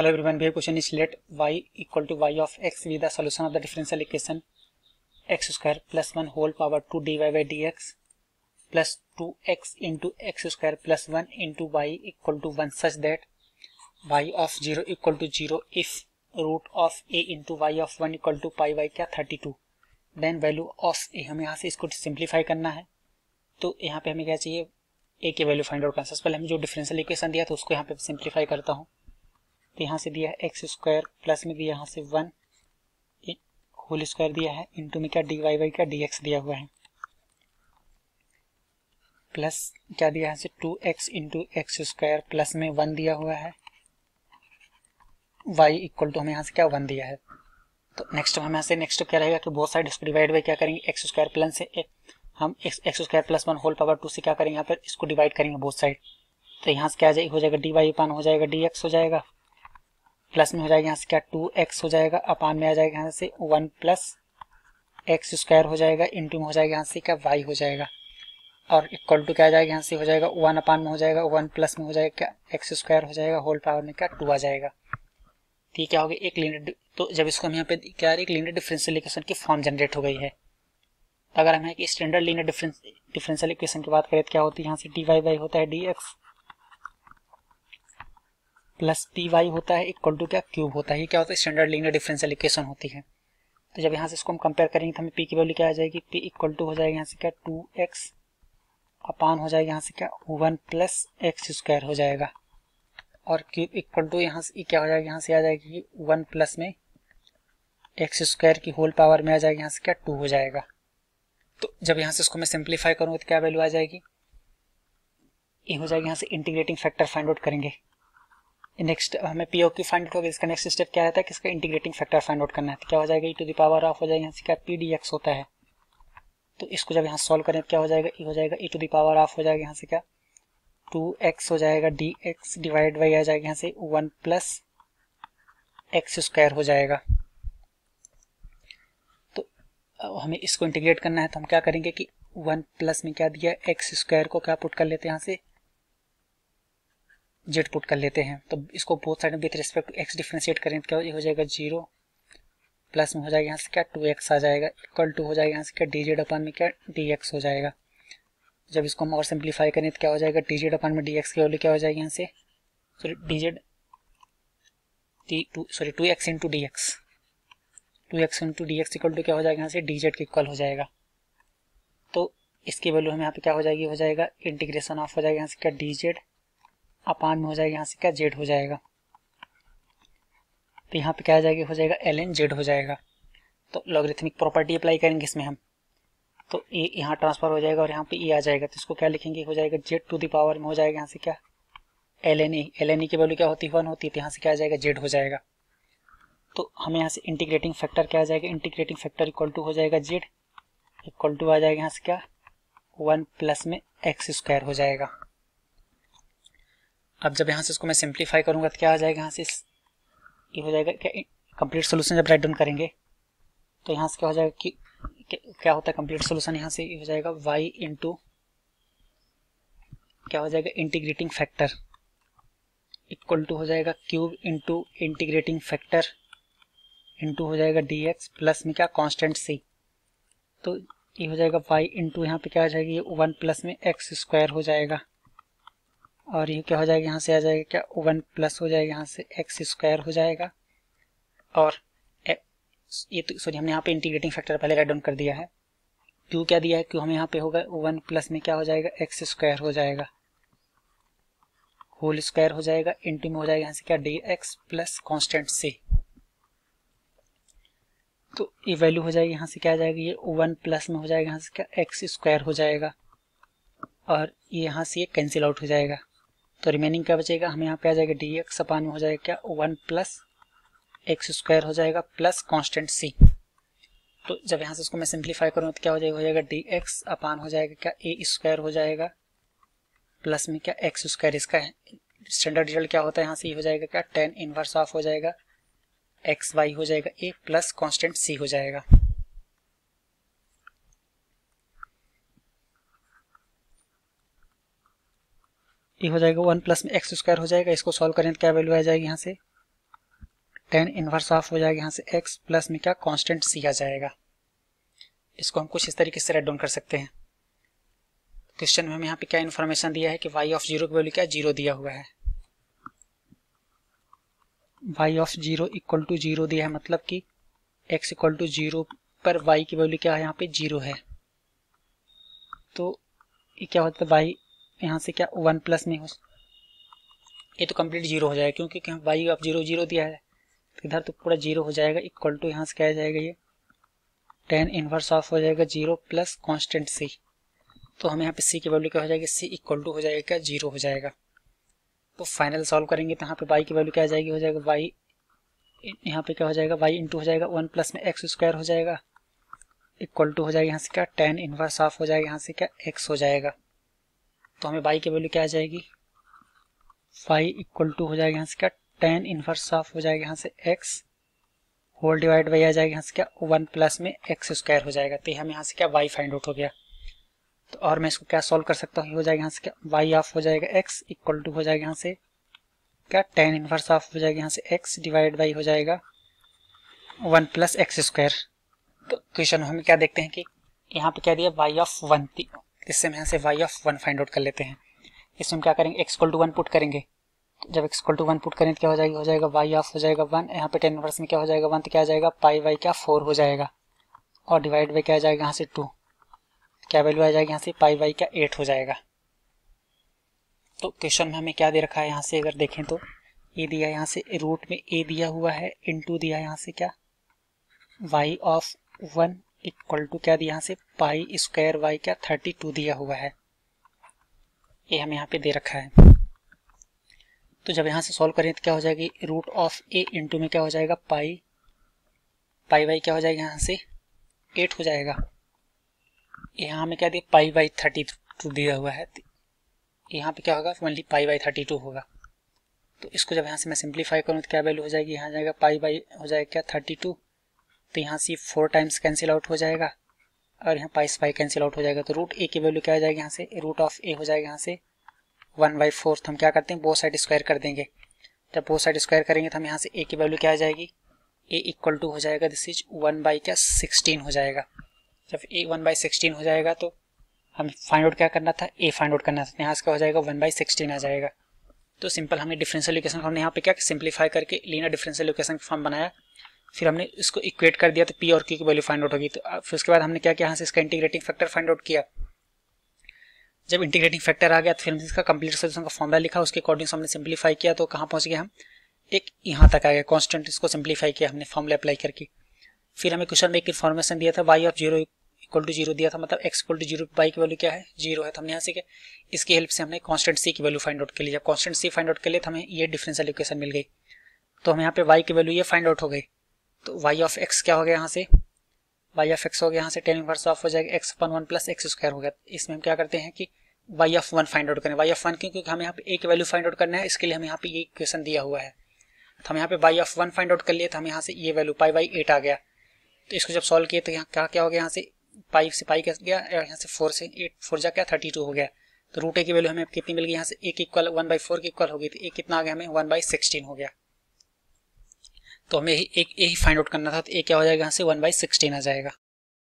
hello everyone भैया question is let y equal to y of x with the solution of the differential equation x square plus one whole power two d y by d x plus two x into x square plus one into y equal to one such that y of zero equal to zero if root of a into y of one equal to pi y क्या thirty two then value of ए हमें यहाँ से इसको simplify करना है तो यहाँ पे हमें क्या चाहिए ए के वैल्यू फाइंड आउट करना सबसे पहले हमें जो डिफरेंशियल इक्वेशन दिया था उसको यहाँ पे सिंप्लीफाई करता हूँ तो यहाँ से दिया है एक्स स्क्वायर प्लस में दिया यहाँ से वन होल स्क्वायर दिया है इंटू में क्या डी वाई वाई का डी एक्स दिया हुआ है प्लस क्या दिया है two x into x square plus में वन दिया हुआ है वाई इक्वल टू हमें यहाँ से क्या वन दिया है तो नेक्स्ट हम यहाँ से नेक्स्ट क्या रहेगा कि बहुत साइड इसको डिवाइड बाई क्या करेंगे एक्स स्क्वायर प्लस से एक, हम x x square plus one whole power two से क्या करेंगे यहाँ पर इसको डिवाइड करेंगे बहुत साइड तो यहाँ से क्या हो जाएगा डी वाई पान हो जाएगा डी एक्स हो जाएगा प्लस में हो जाएगा यहाँ से क्या टू एक्स हो जाएगा अपान में आ जाएगा यहाँ से वन प्लस एक्स स्क्वायर हो जाएगा इंटू में हो जाएगा यहाँ से क्या वाई हो जाएगा और इक्वल टू क्या आ जाएगा यहाँ से हो जाएगा वन अपान में हो जाएगा वन प्लस में हो जाएगा क्या एक्स स्क्वायर हो जाएगा होल पावर में क्या टू आ जाएगा ठीक तो क्या हो गया एक लिनियर तो जब इसको हम यहाँ पे क्या एक लिनियर डिफरेंशियल इक्वेशन की फॉर्म जनरेट हो गई है अगर हम यहाँ की स्टैंडर्ड लिनियर डिफरेंशियल इक्वेशन की बात करें तो क्या होती है यहाँ से डी वाई बाई होता है d x plus p y होता है इक्वल टू क्या क्यूब होता है ये क्या होता है स्टैंडर्ड लिंगर डिफरेंशियल इक्वेशन होती है तो जब यहाँ से इसको हम कंपेयर करेंगे तो हमें पी की वैल्यू क्या आ जाएगी पी इक्वल टू हो जाएगा यहाँ से क्या टू एक्स अपान हो जाएगा यहाँ से क्या वन प्लस एक्स स्क्वायर हो जाएगा और क्यूब इक्वल टू यहाँ से क्या हो जाएगा यहाँ से आ जाएगी वन प्लस में एक्स स्क्वायर की होल पावर में आ जाएगा यहाँ से क्या टू हो जाएगा तो जब यहाँ से इसको मैं सिंप्लीफाई करूँगा तो क्या वैल्यू आ जाएगी ये हो जाएगी यहाँ से इंटीग्रेटिंग फैक्टर फाइंड आउट करेंगे नेक्स्ट हमें पी ओ की फाइंड आउट होगा इसका नेक्स्ट स्टेप क्या रहता है कि इसका इंटीग्रेटिंग फैक्टर फाइंड आउट करना है तो क्या हो जाएगा e to the power of हो जाएगा यहाँ से क्या पी डी एक्स होता है तो इसको जब यहाँ सॉल्व करें तो क्या हो जाएगा ई e हो जाएगा e to the power of हो जाएगा यहाँ से क्या टू एक्स हो जाएगा डी एक्स डिवाइड बाई आ जाएगा यहाँ से वन प्लस एक्स स्क्वायर हो जाएगा तो हमें इसको इंटीग्रेट करना है तो हम क्या करेंगे कि वन प्लस में क्या दिया एक्स स्क्वायर को क्या पुट कर लेते हैं यहाँ से जेड पुट कर लेते हैं तो इसको बोथ साइड में with respect to x differentiate करें तो क्या हो जाएगा जीरो प्लस में हो जाएगा यहाँ से क्या टू एक्स आ जाएगा इक्वल टू हो जाएगा यहाँ से क्या डी जेड अपन में क्या डी एक्स हो जाएगा जब इसको हम और सिंप्लीफाई करें तो क्या हो जाएगा डी जेड अपन में डी एक्स की वैल्यू क्या हो जाएगी यहाँ से sorry d z t two sorry two x into d x two x into d x equal to क्या हो जाएगा यहाँ से डी जेड के इक्वल हो जाएगा तो इसकी वैल्यू हमें यहाँ पे क्या हो जाएगी हो जाएगा इंटीग्रेशन ऑफ हो जाएगा यहाँ से क्या डी जेड अपान में हो जाएगा यहाँ से क्या जेड हो जाएगा तो यहाँ पे क्या जाएगा हो जाएगा एल एन जेड हो जाएगा तो लॉगरिथमिक प्रॉपर्टी अप्लाई करेंगे इसमें हम तो ए यहाँ ट्रांसफर हो जाएगा और यहाँ पे ए आ जाएगा तो इसको क्या लिखेंगे हो जाएगा जेड टू दी पावर में हो जाएगा यहाँ से क्या l n a l n a की वैल्यू क्या होती है वन होती है तो यहाँ से क्या आ जाएगा जेड हो जाएगा तो हमें यहाँ से इंटीग्रेटिंग फैक्टर क्या आ जाएगा इंटीग्रेटिंग फैक्टर इक्वल टू हो जाएगा जेड इक्वल टू आ जाएगा यहाँ से क्या वन प्लस में एक्स स्क्वायर हो जाएगा अब जब यहाँ से इसको मैं सिंप्लीफाई करूँगा तो क्या आ जाएगा यहाँ से ये हो जाएगा क्या कंप्लीट सोल्यूशन जब राइट डाउन करेंगे तो यहाँ से क्या हो जाएगा कि क्या होता है कंप्लीट सोल्यूशन यहाँ से हो जाएगा वाई इंटू क्या हो जाएगा इंटीग्रेटिंग फैक्टर इक्वल टू हो जाएगा cube into integrating factor into हो जाएगा डी एक्स प्लस में क्या कॉन्स्टेंट सी तो ये हो जाएगा वाई इंटू यहाँ पे क्या हो जाएगी ये वन प्लस में एक्स स्क्वायर हो जाएगा और ये क्या हो जाएगा यहाँ से आ जाएगा क्या वन प्लस हो जाएगा यहाँ से एक्स स्क्वायर हो जाएगा और ये तो सॉरी हमने यहाँ पे इंटीग्रेटिंग फैक्टर पहले राइट डाउन कर दिया है क्यों क्या दिया है क्यों हमें यहाँ पे होगा वन प्लस में क्या हो जाएगा एक्स स्क्वायर हो जाएगा होल स्क्वायर हो जाएगा इंटू में हो जाएगा यहाँ से क्या d x plus constant c तो ये वैल्यू हो जाएगी यहाँ से क्या आ जाएगा ये वन प्लस में हो जाएगा यहाँ से क्या एक्स स्क्वायर हो जाएगा और ये यहाँ से ये कैंसिल आउट हो जाएगा तो रिमेनिंग क्या बचेगा हमें यहाँ पे आ जाएगा डी एक्स अपान में हो जाएगा क्या वन प्लस एक्स स्क्वायर हो जाएगा प्लस कॉन्स्टेंट सी तो जब यहाँ से इसको मैं सिंप्लीफाई करूँ तो क्या हो जाएगा हो जाएगा डी एक्स अपान हो जाएगा क्या ए स्क्वायर हो जाएगा प्लस में क्या एक्स स्क्वायर इसका स्टैंडर्ड रिजल्ट क्या होता है यहाँ से ये हो जाएगा क्या टेन इनवर्स ऑफ हो जाएगा एक्स वाई हो जाएगा ए प्लस कॉन्स्टेंट सी हो जाएगा ये हो जाएगा वन प्लस में एक्स स्क्वायर हो जाएगा इसको सॉल्व करें तो क्या वैल्यू आ जाएगी यहाँ से टेन इनवर्स ऑफ हो जाएगा यहाँ से एक्स प्लस में क्या कांस्टेंट सी आ जाएगा इसको हम कुछ इस तरीके से रेड डाउन कर सकते हैं क्वेश्चन में हमें यहाँ पे क्या इन्फॉर्मेशन दिया है कि वाई ऑफ जीरो की वैल्यू क्या जीरो दिया हुआ है y of zero equal to zero दिया है मतलब कि एक्स इक्वल टू जीरो पर वाई की वैल्यू क्या है यहाँ पे जीरो है तो ये क्या होता है वाई यहाँ से क्या वन प्लस में हो ये तो कम्प्लीट जीरो हो जाएगा क्योंकि क्या वाई अब जीरो जीरो दिया है तो इधर तो पूरा जीरो हो जाएगा इक्वल टू यहाँ से क्या जाएगा ये टेन इन्वर्स ऑफ हो जाएगा जीरो प्लस कॉन्स्टेंट सी तो हमें यहाँ पे सी की वैल्यू क्या हो जाएगी सी इक्वल टू हो जाएगा क्या जीरो हो जाएगा तो फाइनल सॉल्व करेंगे तो यहाँ पे वाई की वैल्यू क्या जाएगी हो जाएगा वाई यहाँ पे क्या हो जाएगा वाई इंटू हो जाएगा वन प्लस में एक्स स्क्वायर हो जाएगा इक्वल टू हो जाएगा यहाँ से क्या टेन इन्वर्स ऑफ हो जाएगा यहाँ से क्या एक्स हो जाएगा तो हमें बाई की वैल्यू क्या आ जाएगी फाइव इक्वल टू हो जाएगा यहाँ से क्या टेन इनवर्स ऑफ हो जाएगा यहाँ से एक्स होल डिवाइड बाई आ जाएगा यहाँ से क्या वन प्लस में एक्स स्क्वायर हो जाएगा तो हमें यहाँ से क्या वाई फाइंड आउट हो गया तो और मैं इसको क्या सॉल्व कर सकता हूँ हो जाएगा यहाँ से क्या वाई ऑफ हो जाएगा एक्स इक्वल टू हो जाएगा यहाँ से क्या टेन इनवर्स ऑफ हो जाएगा यहाँ से एक्स डिवाइड बाई हो जाएगा वन प्लस एक्स स्क्वायर तो क्वेश्चन हमें क्या देखते हैं कि यहाँ पे क्या दिया वाई ऑफ वन इससे हम यहाँ से y of one find out कर लेते हैं इसमें हम क्या करेंगे एक्सकोल टू वन पुट करेंगे जब एक्सकोल टू वन पुट करें तो क्या हो जाएगा हो जाएगा वाई ऑफ हो जाएगा वन यहाँ पे टेन वर्स में क्या हो जाएगा वन तो क्या आ जाएगा पाई वाई क्या फोर हो जाएगा और डिवाइड बाई क्या आ जाएगा यहाँ से टू क्या वैल्यू आ जाएगी यहाँ से पाई वाई क्या एट हो जाएगा तो क्वेश्चन में हमें क्या दे रखा है यहाँ से अगर देखें तो ए दिया यहाँ से रूट में ए दिया हुआ है इन टू दिया यहाँ से क्या y of one equal to क्या यहाँ से पाई स्क्वायर वाई क्या थर्टी टू दिया हुआ है ये हम यहाँ पे दे रखा है तो जब यहाँ से सॉल्व करें तो क्या हो जाएगी रूट ऑफ ए इंटू में क्या हो जाएगा पाई पाई वाई क्या हो जाएगा यहाँ से एट हो जाएगा यहाँ में क्या दिया पाई वाई थर्टी टू दिया हुआ है यहाँ पे क्या होगा only pi by thirty two होगा तो इसको जब यहाँ से मैं सिंप्लीफाई करूँ तो क्या वैल्यू हो जाएगी यहाँ जाएगा पाई बाई हो जाएगा क्या थर्टी टू तो यहाँ से फोर टाइम्स कैंसिल आउट हो जाएगा और यहाँ पाइस पाई कैंसिल आउट हो जाएगा तो रूट ए की वैल्यू क्या हो जाएगी यहाँ से रूट ऑफ ए हो जाएगा यहाँ से वन बाई फोर्थ हम क्या करते हैं बोथ साइड स्क्वायर कर देंगे जब बोथ साइड स्क्वायर करेंगे तो हम यहाँ से ए की वैल्यू क्या आ जाएगी ए इक्वल टू हो जाएगा दिस इज वन बाई क्या सिक्सटीन हो जाएगा जब ए वन बाई सिक्सटीन हो जाएगा तो हमें फाइंड आउट क्या करना था ए फाइंड आउट करना था तो यहाँ क्या हो जाएगा वन बाई सिक्सटीन आ जाएगा तो सिंपल हमने डिफरेंशियल इक्वेशन हमने यहाँ पे क्या सिंप्लीफाई करके लीना डिफरेंशियल इक्वेशन का फॉर्म बनाया फिर हमने इसको इक्वेट कर दिया तो पी और क्यू की वैल्यू फाइंड आउट होगी तो फिर उसके बाद हमने क्या किया यहाँ से इसका इंटीग्रेटिंग फैक्टर फाइंड आउट किया जब इंटीग्रेटिंग फैक्टर आ गया तो फिर हमने इसका कंप्लीट सोल्यूशन का फॉर्मुला लिखा उसके अकॉर्डिंग हमने सिंप्लीफाई किया तो कहाँ पहुँच गए हम एक यहाँ तक आ गया कॉन्स्टेंट इसको सिंप्लीफाई किया हमने फॉर्मुला अप्लाई करके फिर हमें क्वेश्चन में एक इन्फॉर्मेशन दिया था y of zero equal to zero दिया था मतलब x equal to zero y की वैल्यू क्या है जीरो है तो हमने यहाँ से इसकी हेल्प से हमने कॉन्स्टेंट सी की वैल्यू फाइंड आउट के लिए जब कॉन्स्टेंट सी फाइंड आउट के लिए तो हमें ये डिफरेंशियल इक्वेशन मिल गई तो हम यहाँ पे वाई की वैल्यू ये फाइंड आउट हो गई तो वाई ऑफ एक्स क्या हो गया यहाँ से वाई ऑफ एक्स हो गया यहाँ से टेन इनवर्स ऑफ हो जाएगा x upon one plus x square हो गया इसमें हम क्या करते हैं कि y of one find out करें वाई ऑफ वन क्यों क्योंकि हमें यहाँ पे एक वैल्यू फाइंड आउट करना है इसके लिए हमें यहाँ पे ये क्वेश्चन दिया हुआ है तो हम यहाँ पे y of one find out कर लिए तो हम यहाँ से ये वैल्यू पाई बाई एट आ गया तो इसको जब सॉल्व किए तो यहाँ क्या क्या हो गया यहाँ से पाई से पाई गया और यहाँ से फोर से एट फोर जा क्या थर्टी टू हो गया तो रूट ए की वैल्यू हमें कितनी मिल गई यहाँ से एक इक्वल वन बाई फोर की इक्वल हो गई तो एक कितना आ गया हमें वन बाई सिक्सटीन हो गया तो हमें एक यही ही फाइंड आउट करना था तो ए क्या हो जाएगा यहाँ से वन बाई सिक्सटीन आ जाएगा